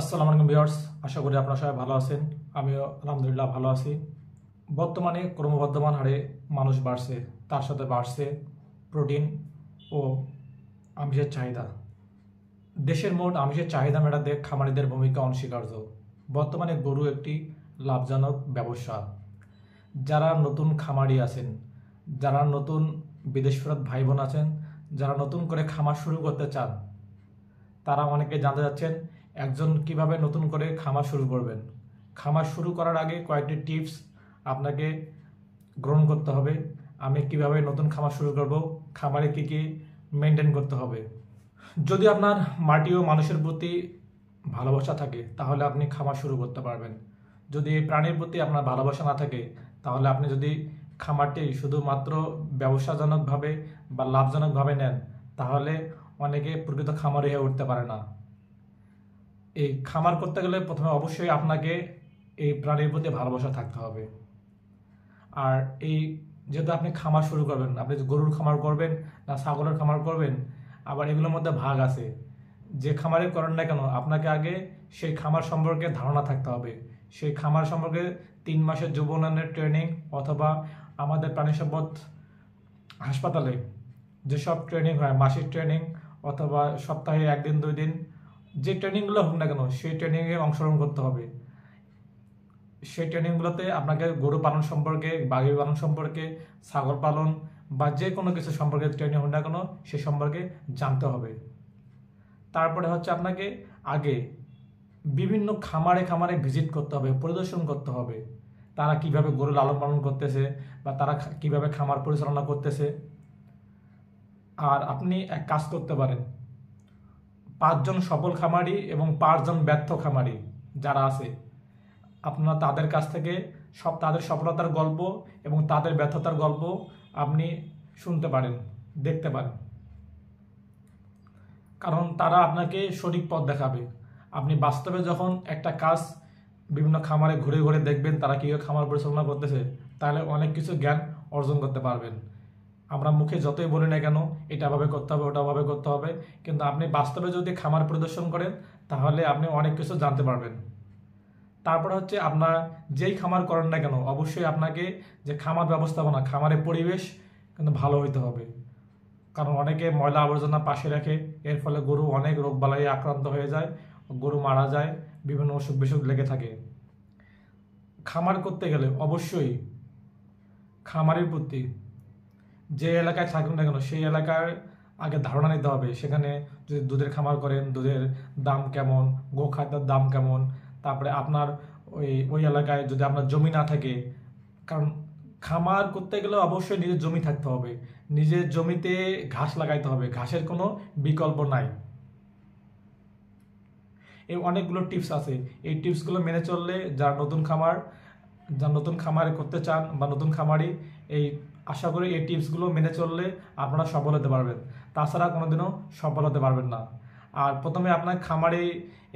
আসসালামু আলাইকুম ভিউয়ার্স আশা করি আপনারা সবাই ভালো আছেন আমিও আলহামদুলিল্লাহ ভালো আছি বর্তমানে ক্রমবর্ধমান হারে মানুষ বাড়ছে তার সাথে বাড়ছে প্রোটিন ও আমিষের চাহিদা দেশের মোট আমিষের চাহিদা মেটাতে খামারিদের ভূমিকা অনস্বীকার্য বর্তমানে গরু একটি লাভজনক ব্যবসা যারা নতুন খামারি আছেন যারা নতুন বিদেশ ফেরত ভাই বোন আছেন যারা নতুন করে খামার শুরু করতে চান তারা অনেকে জানতে যাচ্ছেন একজন কিভাবে নতুন করে খামার শুরু করবেন খামার শুরু করার আগে কয়েকটি টিপস আপনাকে গ্রহণ করতে হবে আমি কিভাবে নতুন খামার শুরু করব খামারে কী কী মেনটেন করতে হবে যদি আপনার মাটি ও মানুষের প্রতি ভালোবাসা থাকে তাহলে আপনি খামার শুরু করতে পারবেন যদি প্রাণীর প্রতি আপনার ভালোবাসা না থাকে তাহলে আপনি যদি খামারটি শুধুমাত্র ব্যবসাজনকভাবে বা লাভজনকভাবে নেন তাহলে অনেকে প্রকৃত খামারে হয়ে উঠতে পারে না এই খামার করতে গেলে প্রথমে অবশ্যই আপনাকে এই প্রাণীর প্রতি ভালোবাসা থাকতে হবে আর এই যেহেতু আপনি খামার শুরু করবেন আপনি গরুর খামার করবেন না ছাগলের খামার করবেন আবার এগুলোর মধ্যে ভাগ আছে যে খামারে করেন না কেন আপনাকে আগে সেই খামার সম্পর্কে ধারণা থাকতে হবে সেই খামার সম্পর্কে তিন মাসের যুব উন্নয়নের ট্রেনিং অথবা আমাদের প্রাণী সম্পদ হাসপাতালে যেসব ট্রেনিং হয় মাসিক ট্রেনিং অথবা সপ্তাহে একদিন দুই দিন যে ট্রেনিংগুলো হোক না কেন সেই ট্রেনিংয়ে অংশগ্রহণ করতে হবে সেই ট্রেনিংগুলোতে আপনাকে গরু পালন সম্পর্কে বাঘের পালন সম্পর্কে ছাগল পালন বা যে কোনো কিছু সম্পর্কে ট্রেনিং হোক না কেন সে সম্পর্কে জানতে হবে তারপরে হচ্ছে আপনাকে আগে বিভিন্ন খামারে খামারে ভিজিট করতে হবে পরিদর্শন করতে হবে তারা কিভাবে গরু লালন পালন করতেছে বা তারা কিভাবে খামার পরিচালনা করতেছে আর আপনি এক কাজ করতে পারেন পাঁচজন সফল খামারি এবং পাঁচজন ব্যর্থ খামারি যারা আছে আপনারা তাদের কাছ থেকে সব তাদের সফলতার গল্প এবং তাদের ব্যর্থতার গল্প আপনি শুনতে পারেন দেখতে পারেন কারণ তারা আপনাকে সঠিক পথ দেখাবে আপনি বাস্তবে যখন একটা কাজ বিভিন্ন খামারে ঘুরে ঘুরে দেখবেন তারা কীভাবে খামার পরিচালনা করতেছে তাহলে অনেক কিছু জ্ঞান অর্জন করতে পারবেন আমরা মুখে যতই বলি না কেন এটাভাবে করতে হবে ওটাভাবে করতে হবে কিন্তু আপনি বাস্তবে যদি খামার প্রদর্শন করেন তাহলে আপনি অনেক কিছু জানতে পারবেন তারপর হচ্ছে আপনার যেই খামার করেন না কেন অবশ্যই আপনাকে যে খামার ব্যবস্থাপনা খামারের পরিবেশ কিন্তু ভালো হইতে হবে কারণ অনেকে ময়লা আবর্জনা পাশে রাখে এর ফলে গরু অনেক বালাই আক্রান্ত হয়ে যায় গরু মারা যায় বিভিন্ন অসুখ বিসুখ লেগে থাকে খামার করতে গেলে অবশ্যই খামারের প্রতি যে এলাকায় থাকুন না কেন সেই এলাকার আগে ধারণা নিতে হবে সেখানে যদি দুধের খামার করেন দুধের দাম কেমন গোখাদ্যের দাম কেমন তারপরে আপনার ওই ওই এলাকায় যদি আপনার জমি না থাকে কারণ খামার করতে গেলে অবশ্যই নিজের জমি থাকতে হবে নিজের জমিতে ঘাস লাগাইতে হবে ঘাসের কোনো বিকল্প নাই এই অনেকগুলো টিপস আছে এই টিপসগুলো মেনে চললে যার নতুন খামার যার নতুন খামারে করতে চান বা নতুন খামারই এই আশা করি এই টিপসগুলো মেনে চললে আপনারা সফল হতে পারবেন তাছাড়া কোনোদিনও সফল হতে পারবেন না আর প্রথমে আপনার খামারে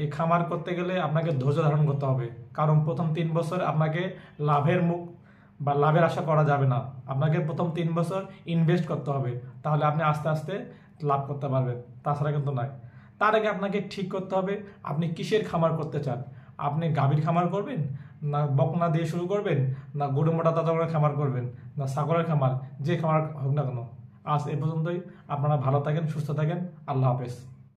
এই খামার করতে গেলে আপনাকে ধৈর্য ধারণ করতে হবে কারণ প্রথম তিন বছর আপনাকে লাভের মুখ বা লাভের আশা করা যাবে না আপনাকে প্রথম তিন বছর ইনভেস্ট করতে হবে তাহলে আপনি আস্তে আস্তে লাভ করতে পারবেন তাছাড়া কিন্তু নয় তার আগে আপনাকে ঠিক করতে হবে আপনি কিসের খামার করতে চান আপনি গাভীর খামার করবেন না বকনা দিয়ে শুরু করবেন না গরু মোটা তাদের খামার করবেন না সাগরের খামার যে খামার হোক না কেন আজ এ পর্যন্তই আপনারা ভালো থাকেন সুস্থ থাকেন আল্লাহ হাফেজ